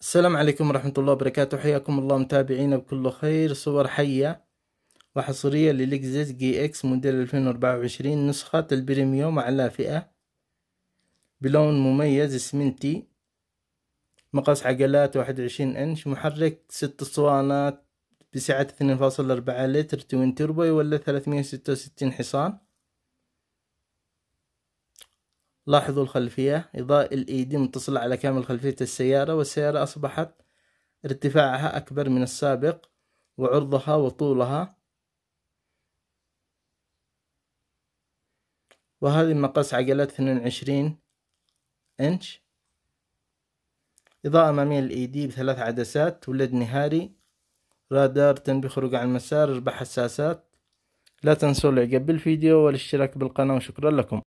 السلام عليكم ورحمة الله وبركاته حياكم الله متابعينا بكل خير صور حية وحصرية للكزيس جي اكس موديل 2024 نسخة البريميوم على فئة بلون مميز اسمنتي مقاس عجلات 21 انش محرك 6 صوانات بسعة 2.4 لتر توين تيربو يولد 366 حصان لاحظوا الخلفية إضاءة الإيدي e متصلة على كامل خلفية السيارة والسيارة أصبحت ارتفاعها أكبر من السابق وعرضها وطولها وهذه مقاس عجلات 22 إنش إضاءة أمامية الإيدي e بثلاث عدسات ولد نهاري رادار تنبيه خروج عن المسار أربع حساسات لا تنسوا الإعجاب بالفيديو والاشتراك بالقناة وشكرا لكم